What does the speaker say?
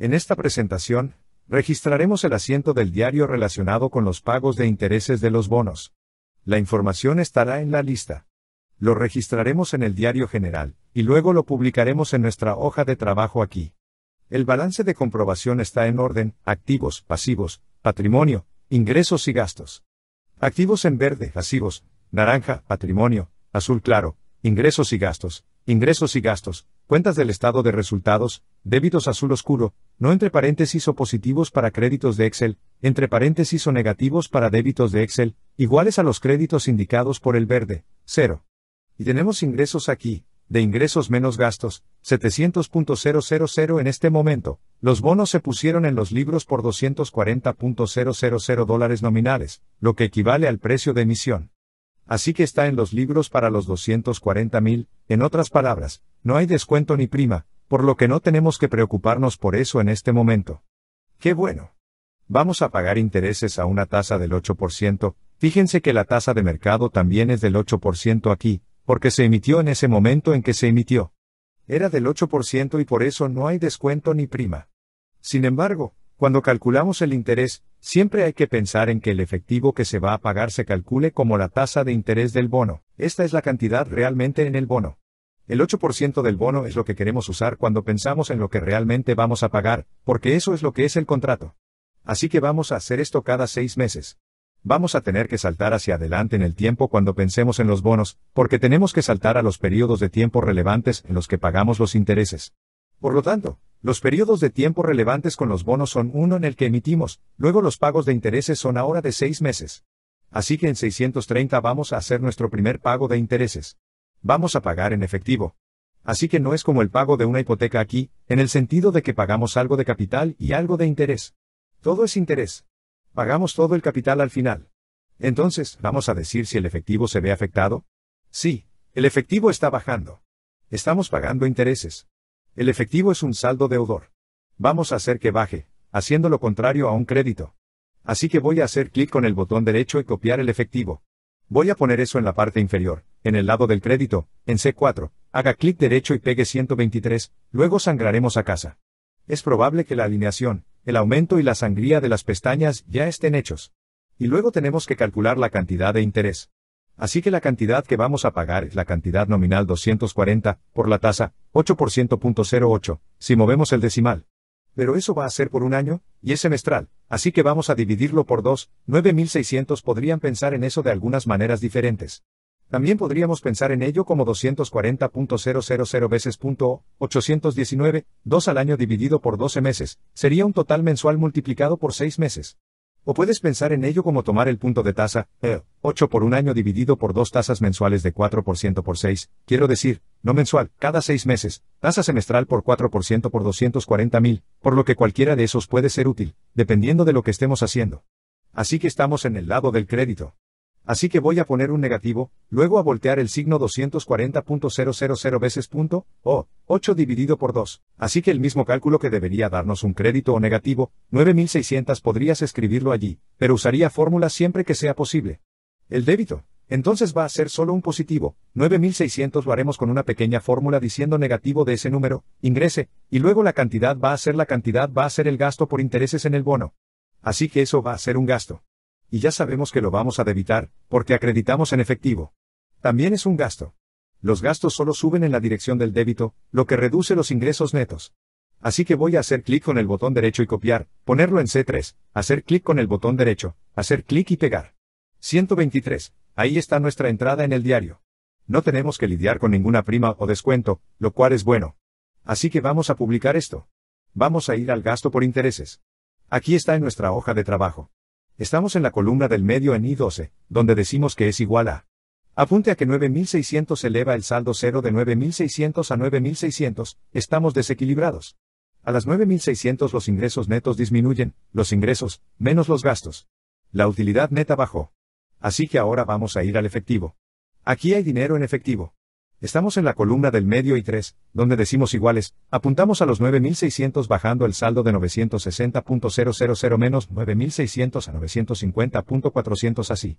En esta presentación, registraremos el asiento del diario relacionado con los pagos de intereses de los bonos. La información estará en la lista. Lo registraremos en el diario general, y luego lo publicaremos en nuestra hoja de trabajo aquí. El balance de comprobación está en orden, activos, pasivos, patrimonio, ingresos y gastos. Activos en verde, pasivos, naranja, patrimonio, azul claro, ingresos y gastos, ingresos y gastos, Cuentas del estado de resultados, débitos azul oscuro, no entre paréntesis o positivos para créditos de Excel, entre paréntesis o negativos para débitos de Excel, iguales a los créditos indicados por el verde, 0. Y tenemos ingresos aquí, de ingresos menos gastos, 700.000 en este momento. Los bonos se pusieron en los libros por 240.000 dólares nominales, lo que equivale al precio de emisión. Así que está en los libros para los 240.000, en otras palabras, no hay descuento ni prima, por lo que no tenemos que preocuparnos por eso en este momento. ¡Qué bueno! Vamos a pagar intereses a una tasa del 8%, fíjense que la tasa de mercado también es del 8% aquí, porque se emitió en ese momento en que se emitió. Era del 8% y por eso no hay descuento ni prima. Sin embargo, cuando calculamos el interés, siempre hay que pensar en que el efectivo que se va a pagar se calcule como la tasa de interés del bono. Esta es la cantidad realmente en el bono. El 8% del bono es lo que queremos usar cuando pensamos en lo que realmente vamos a pagar, porque eso es lo que es el contrato. Así que vamos a hacer esto cada seis meses. Vamos a tener que saltar hacia adelante en el tiempo cuando pensemos en los bonos, porque tenemos que saltar a los periodos de tiempo relevantes en los que pagamos los intereses. Por lo tanto, los periodos de tiempo relevantes con los bonos son uno en el que emitimos, luego los pagos de intereses son ahora de seis meses. Así que en 630 vamos a hacer nuestro primer pago de intereses vamos a pagar en efectivo. Así que no es como el pago de una hipoteca aquí, en el sentido de que pagamos algo de capital y algo de interés. Todo es interés. Pagamos todo el capital al final. Entonces, ¿vamos a decir si el efectivo se ve afectado? Sí, el efectivo está bajando. Estamos pagando intereses. El efectivo es un saldo deudor. Vamos a hacer que baje, haciendo lo contrario a un crédito. Así que voy a hacer clic con el botón derecho y copiar el efectivo. Voy a poner eso en la parte inferior, en el lado del crédito, en C4, haga clic derecho y pegue 123, luego sangraremos a casa. Es probable que la alineación, el aumento y la sangría de las pestañas ya estén hechos. Y luego tenemos que calcular la cantidad de interés. Así que la cantidad que vamos a pagar es la cantidad nominal 240, por la tasa, 8%.08, si movemos el decimal. Pero eso va a ser por un año, y es semestral, así que vamos a dividirlo por 2, 9600 podrían pensar en eso de algunas maneras diferentes. También podríamos pensar en ello como 240.000 veces punto 819, 2 al año dividido por 12 meses, sería un total mensual multiplicado por 6 meses. O puedes pensar en ello como tomar el punto de tasa, 8 eh, por un año dividido por dos tasas mensuales de 4% por 6, quiero decir, no mensual, cada 6 meses, tasa semestral por 4% por 240.000, por lo que cualquiera de esos puede ser útil, dependiendo de lo que estemos haciendo. Así que estamos en el lado del crédito. Así que voy a poner un negativo, luego a voltear el signo 240.000 veces punto, o, 8 dividido por 2. Así que el mismo cálculo que debería darnos un crédito o negativo, 9600 podrías escribirlo allí, pero usaría fórmulas siempre que sea posible. El débito. Entonces va a ser solo un positivo, 9600 lo haremos con una pequeña fórmula diciendo negativo de ese número, ingrese, y luego la cantidad va a ser la cantidad va a ser el gasto por intereses en el bono. Así que eso va a ser un gasto y ya sabemos que lo vamos a debitar, porque acreditamos en efectivo. También es un gasto. Los gastos solo suben en la dirección del débito, lo que reduce los ingresos netos. Así que voy a hacer clic con el botón derecho y copiar, ponerlo en C3, hacer clic con el botón derecho, hacer clic y pegar. 123. Ahí está nuestra entrada en el diario. No tenemos que lidiar con ninguna prima o descuento, lo cual es bueno. Así que vamos a publicar esto. Vamos a ir al gasto por intereses. Aquí está en nuestra hoja de trabajo. Estamos en la columna del medio en I12, donde decimos que es igual a. Apunte a que 9600 eleva el saldo 0 de 9600 a 9600, estamos desequilibrados. A las 9600 los ingresos netos disminuyen, los ingresos, menos los gastos. La utilidad neta bajó. Así que ahora vamos a ir al efectivo. Aquí hay dinero en efectivo. Estamos en la columna del medio y 3, donde decimos iguales, apuntamos a los 9600 bajando el saldo de 960.000 menos 9600 a 950.400 así.